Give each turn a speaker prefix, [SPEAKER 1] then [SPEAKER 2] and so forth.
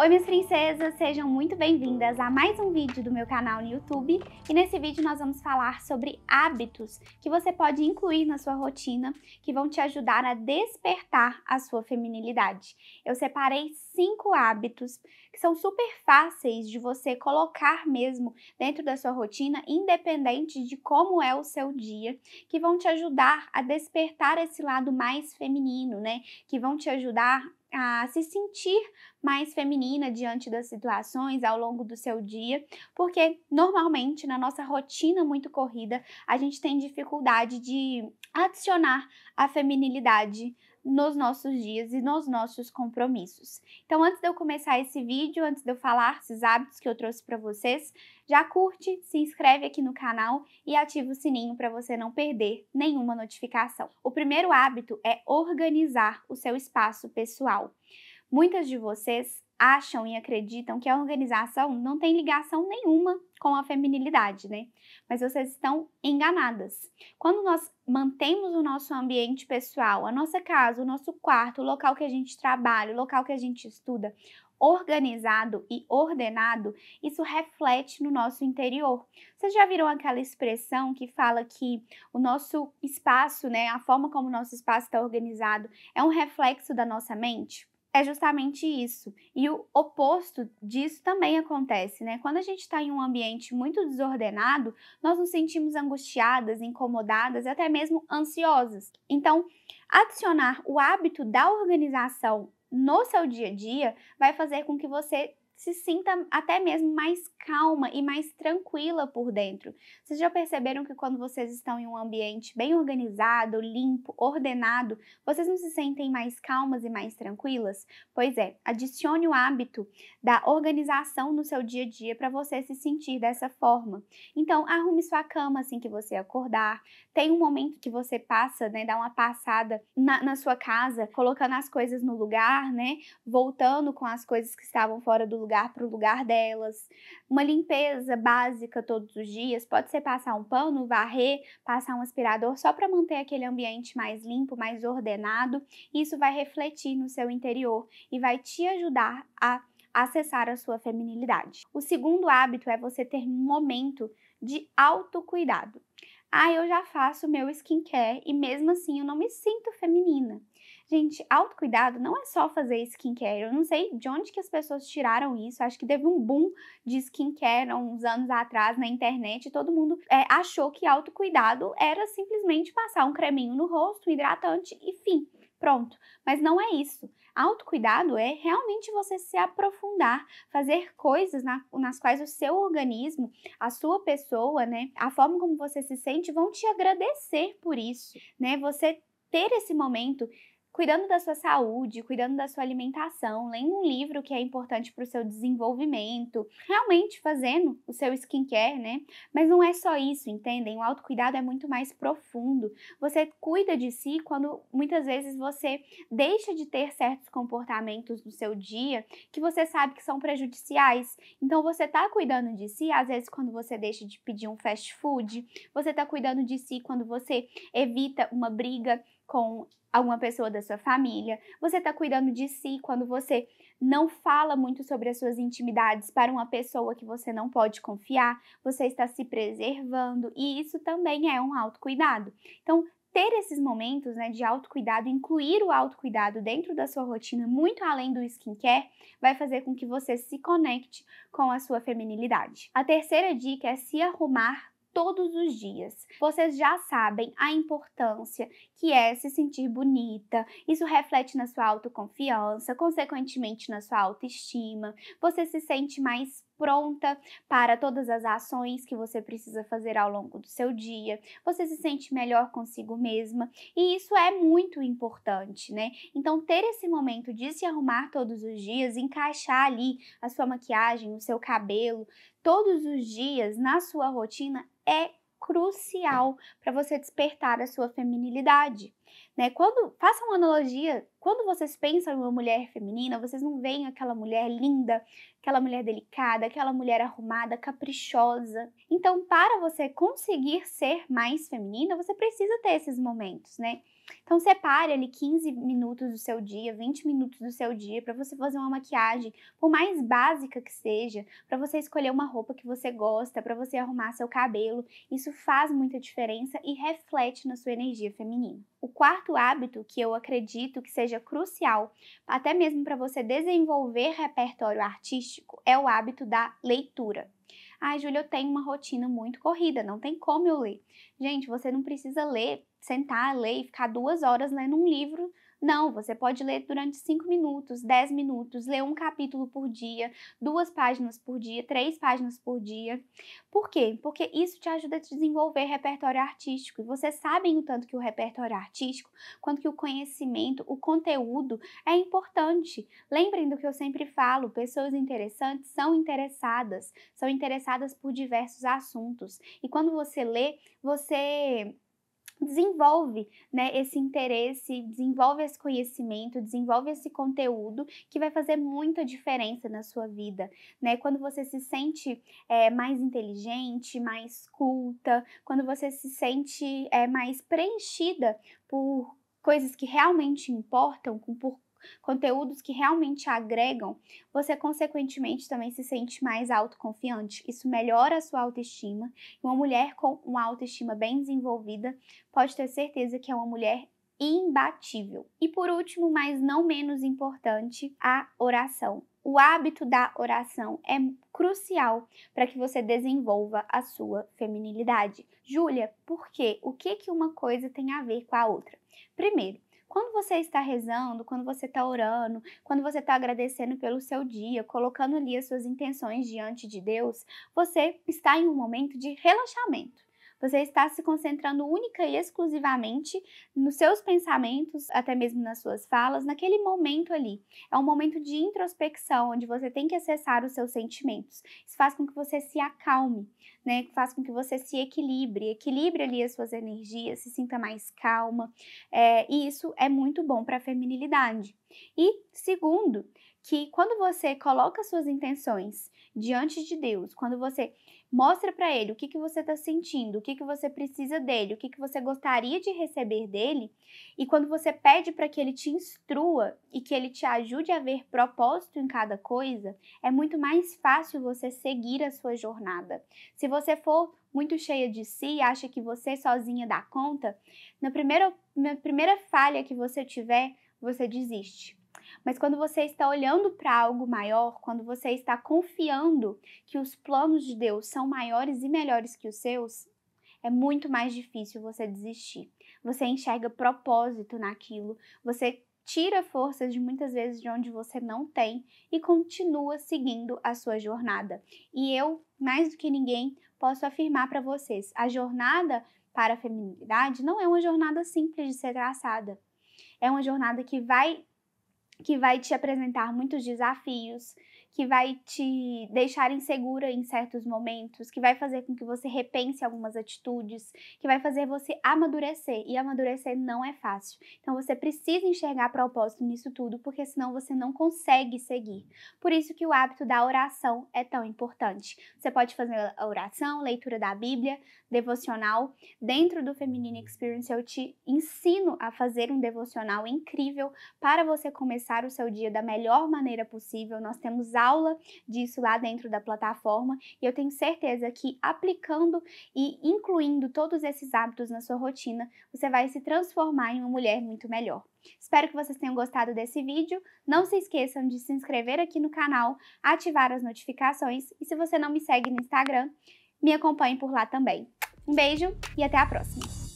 [SPEAKER 1] Oi minhas princesas, sejam muito bem-vindas a mais um vídeo do meu canal no YouTube e nesse vídeo nós vamos falar sobre hábitos que você pode incluir na sua rotina que vão te ajudar a despertar a sua feminilidade. Eu separei cinco hábitos que são super fáceis de você colocar mesmo dentro da sua rotina, independente de como é o seu dia, que vão te ajudar a despertar esse lado mais feminino, né? Que vão te ajudar a se sentir mais feminina diante das situações ao longo do seu dia, porque normalmente na nossa rotina muito corrida a gente tem dificuldade de adicionar a feminilidade nos nossos dias e nos nossos compromissos. Então, antes de eu começar esse vídeo, antes de eu falar esses hábitos que eu trouxe para vocês, já curte, se inscreve aqui no canal e ativa o sininho para você não perder nenhuma notificação. O primeiro hábito é organizar o seu espaço pessoal. Muitas de vocês acham e acreditam que a organização não tem ligação nenhuma com a feminilidade, né? Mas vocês estão enganadas. Quando nós mantemos o nosso ambiente pessoal, a nossa casa, o nosso quarto, o local que a gente trabalha, o local que a gente estuda, organizado e ordenado, isso reflete no nosso interior. Vocês já viram aquela expressão que fala que o nosso espaço, né, a forma como o nosso espaço está organizado, é um reflexo da nossa mente? é justamente isso. E o oposto disso também acontece, né? Quando a gente está em um ambiente muito desordenado, nós nos sentimos angustiadas, incomodadas e até mesmo ansiosas. Então, adicionar o hábito da organização no seu dia a dia vai fazer com que você se sinta até mesmo mais calma e mais tranquila por dentro. Vocês já perceberam que quando vocês estão em um ambiente bem organizado, limpo, ordenado, vocês não se sentem mais calmas e mais tranquilas? Pois é, adicione o hábito da organização no seu dia a dia para você se sentir dessa forma. Então, arrume sua cama assim que você acordar, tem um momento que você passa, né, dá uma passada na, na sua casa, colocando as coisas no lugar, né, voltando com as coisas que estavam fora do lugar lugar para o lugar delas. Uma limpeza básica todos os dias pode ser passar um pano, varrer, passar um aspirador só para manter aquele ambiente mais limpo, mais ordenado. Isso vai refletir no seu interior e vai te ajudar a acessar a sua feminilidade. O segundo hábito é você ter um momento de autocuidado. Ah, eu já faço meu skincare e mesmo assim eu não me sinto feminina. Gente, autocuidado não é só fazer skincare. Eu não sei de onde que as pessoas tiraram isso. Acho que teve um boom de skincare uns anos atrás na internet. Todo mundo é, achou que autocuidado era simplesmente passar um creminho no rosto, um hidratante e fim. Pronto. Mas não é isso. Autocuidado é realmente você se aprofundar, fazer coisas na, nas quais o seu organismo, a sua pessoa, né, a forma como você se sente vão te agradecer por isso, né? Você ter esse momento cuidando da sua saúde, cuidando da sua alimentação, lendo um livro que é importante para o seu desenvolvimento, realmente fazendo o seu skincare, né? Mas não é só isso, entendem? O autocuidado é muito mais profundo. Você cuida de si quando muitas vezes você deixa de ter certos comportamentos no seu dia que você sabe que são prejudiciais. Então você está cuidando de si, às vezes quando você deixa de pedir um fast food, você está cuidando de si quando você evita uma briga com alguma pessoa da sua família, você está cuidando de si quando você não fala muito sobre as suas intimidades para uma pessoa que você não pode confiar, você está se preservando e isso também é um autocuidado. Então, ter esses momentos né, de autocuidado, incluir o autocuidado dentro da sua rotina, muito além do skincare, vai fazer com que você se conecte com a sua feminilidade. A terceira dica é se arrumar todos os dias. Vocês já sabem a importância que é se sentir bonita. Isso reflete na sua autoconfiança, consequentemente na sua autoestima. Você se sente mais pronta para todas as ações que você precisa fazer ao longo do seu dia, você se sente melhor consigo mesma e isso é muito importante, né? Então, ter esse momento de se arrumar todos os dias, encaixar ali a sua maquiagem, o seu cabelo, todos os dias na sua rotina é crucial para você despertar a sua feminilidade. Né? Quando faça uma analogia, quando vocês pensam em uma mulher feminina, vocês não veem aquela mulher linda, aquela mulher delicada, aquela mulher arrumada, caprichosa. Então, para você conseguir ser mais feminina, você precisa ter esses momentos, né? Então separe ali 15 minutos do seu dia, 20 minutos do seu dia para você fazer uma maquiagem, por mais básica que seja, para você escolher uma roupa que você gosta, para você arrumar seu cabelo. Isso faz muita diferença e reflete na sua energia feminina. O quarto hábito que eu acredito que seja crucial, até mesmo para você desenvolver repertório artístico, é o hábito da leitura. Ai, Júlia, eu tenho uma rotina muito corrida, não tem como eu ler. Gente, você não precisa ler sentar, ler e ficar duas horas lendo um livro. Não, você pode ler durante cinco minutos, dez minutos, ler um capítulo por dia, duas páginas por dia, três páginas por dia. Por quê? Porque isso te ajuda a desenvolver repertório artístico. E vocês sabem o tanto que o repertório artístico, quanto que o conhecimento, o conteúdo é importante. Lembrem do que eu sempre falo: pessoas interessantes são interessadas, são interessadas por diversos assuntos. E quando você lê, você desenvolve né, esse interesse, desenvolve esse conhecimento, desenvolve esse conteúdo que vai fazer muita diferença na sua vida. Né? Quando você se sente é, mais inteligente, mais culta, quando você se sente é, mais preenchida por coisas que realmente importam, por conteúdos que realmente agregam, você consequentemente também se sente mais autoconfiante. Isso melhora a sua autoestima. Uma mulher com uma autoestima bem desenvolvida pode ter certeza que é uma mulher imbatível. E por último, mas não menos importante, a oração. O hábito da oração é crucial para que você desenvolva a sua feminilidade. Júlia, por quê? O que que uma coisa tem a ver com a outra? Primeiro, quando você está rezando, quando você está orando, quando você está agradecendo pelo seu dia, colocando ali as suas intenções diante de Deus, você está em um momento de relaxamento você está se concentrando única e exclusivamente nos seus pensamentos, até mesmo nas suas falas, naquele momento ali. É um momento de introspecção, onde você tem que acessar os seus sentimentos. Isso faz com que você se acalme, né? Faz com que você se equilibre, equilibre ali as suas energias, se sinta mais calma. É, e isso é muito bom para a feminilidade. E segundo, que quando você coloca suas intenções diante de Deus, quando você mostra para Ele o que, que você está sentindo, o que, que você precisa dele, o que, que você gostaria de receber dele, e quando você pede para que Ele te instrua e que Ele te ajude a ver propósito em cada coisa, é muito mais fácil você seguir a sua jornada. Se você for muito cheia de si e acha que você sozinha dá conta, na primeira, na primeira falha que você tiver, você desiste. Mas quando você está olhando para algo maior, quando você está confiando que os planos de Deus são maiores e melhores que os seus, é muito mais difícil você desistir. Você enxerga propósito naquilo, você tira forças de muitas vezes de onde você não tem e continua seguindo a sua jornada. E eu, mais do que ninguém, posso afirmar para vocês: a jornada para a feminilidade não é uma jornada simples de ser traçada. É uma jornada que vai que vai te apresentar muitos desafios, que vai te deixar insegura em certos momentos, que vai fazer com que você repense algumas atitudes, que vai fazer você amadurecer. E amadurecer não é fácil. Então você precisa enxergar propósito nisso tudo, porque senão você não consegue seguir. Por isso que o hábito da oração é tão importante. Você pode fazer a oração, leitura da Bíblia, devocional. Dentro do Feminine Experience eu te ensino a fazer um devocional incrível para você começar o seu dia da melhor maneira possível. Nós temos aula disso lá dentro da plataforma e eu tenho certeza que aplicando e incluindo todos esses hábitos na sua rotina, você vai se transformar em uma mulher muito melhor. Espero que vocês tenham gostado desse vídeo. Não se esqueçam de se inscrever aqui no canal, ativar as notificações e se você não me segue no Instagram, me acompanhe por lá também. Um beijo e até a próxima!